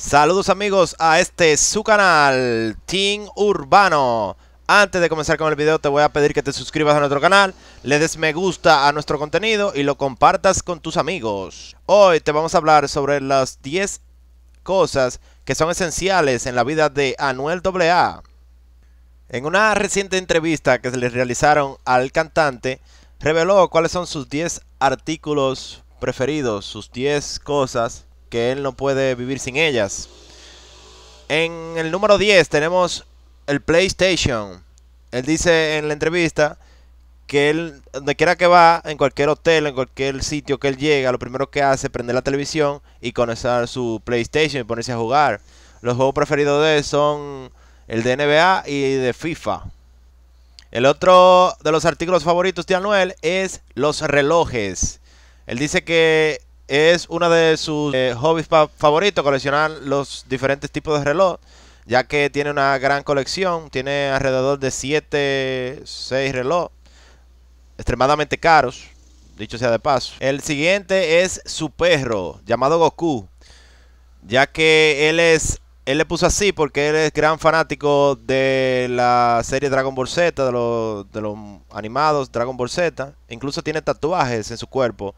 Saludos amigos a este su canal, Team Urbano. Antes de comenzar con el video te voy a pedir que te suscribas a nuestro canal, le des me gusta a nuestro contenido y lo compartas con tus amigos. Hoy te vamos a hablar sobre las 10 cosas que son esenciales en la vida de Anuel AA. En una reciente entrevista que se le realizaron al cantante, reveló cuáles son sus 10 artículos preferidos, sus 10 cosas que él no puede vivir sin ellas. En el número 10 tenemos el PlayStation. Él dice en la entrevista que él, donde quiera que va, en cualquier hotel, en cualquier sitio que él llega, lo primero que hace es prender la televisión y conectar su PlayStation y ponerse a jugar. Los juegos preferidos de él son el de NBA y de FIFA. El otro de los artículos favoritos de Anuel es los relojes. Él dice que es uno de sus eh, hobbies favoritos, coleccionar los diferentes tipos de reloj, ya que tiene una gran colección, tiene alrededor de 7, 6 reloj, extremadamente caros, dicho sea de paso. El siguiente es su perro, llamado Goku, ya que él es... Él le puso así porque él es gran fanático de la serie Dragon Ball Z, de los, de los animados Dragon Ball Z. Incluso tiene tatuajes en su cuerpo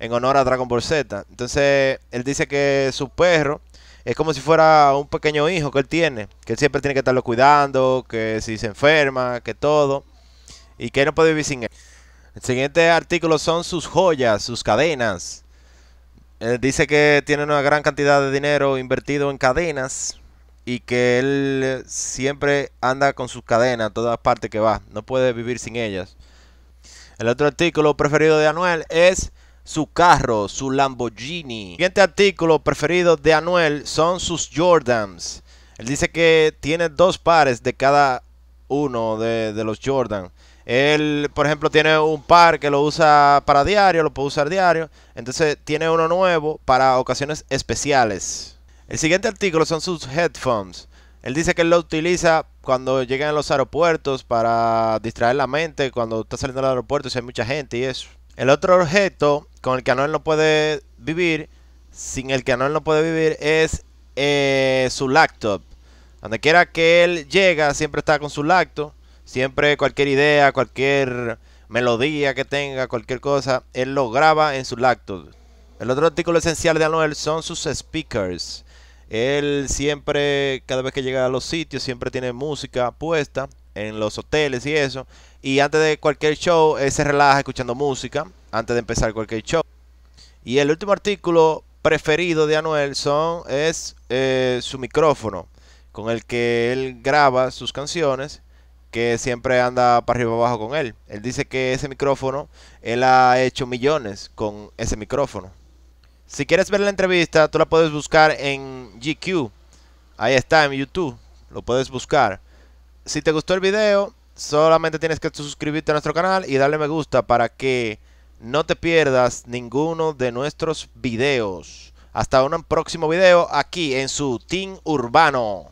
en honor a Dragon Ball Z. Entonces, él dice que su perro es como si fuera un pequeño hijo que él tiene, que él siempre tiene que estarlo cuidando, que si se enferma, que todo, y que él no puede vivir sin él. El siguiente artículo son sus joyas, sus cadenas. Él dice que tiene una gran cantidad de dinero invertido en cadenas y que él siempre anda con sus cadenas a todas partes que va, no puede vivir sin ellas. El otro artículo preferido de Anuel es su carro, su Lamborghini. El siguiente artículo preferido de Anuel son sus Jordans. Él dice que tiene dos pares de cada uno de, los Jordans. Él, por ejemplo, tiene un par que lo usa para diario, lo puede usar diario. Entonces tiene uno nuevo para ocasiones especiales. El siguiente artículo son sus headphones. Él dice que lo utiliza cuando llegan a los aeropuertos para distraer la mente, cuando está saliendo del aeropuerto si hay mucha gente y eso. El otro objeto con el que Anuel no puede vivir, sin el que Anuel no puede vivir, es eh, su laptop. Donde quiera que él llega, siempre está con su laptop Siempre cualquier idea, cualquier melodía que tenga, cualquier cosa, él lo graba en su laptop. El otro artículo esencial de Anuel son sus speakers. Él siempre, cada vez que llega a los sitios, siempre tiene música puesta en los hoteles y eso. Y antes de cualquier show, él se relaja escuchando música antes de empezar cualquier show. Y el último artículo preferido de Anuel son, es eh, su micrófono, con el que él graba sus canciones, que siempre anda para arriba abajo con él. Él dice que ese micrófono, él ha hecho millones con ese micrófono. Si quieres ver la entrevista, tú la puedes buscar en GQ. Ahí está, en YouTube. Lo puedes buscar. Si te gustó el video, solamente tienes que suscribirte a nuestro canal y darle me gusta para que no te pierdas ninguno de nuestros videos. Hasta un próximo video aquí en su Team Urbano.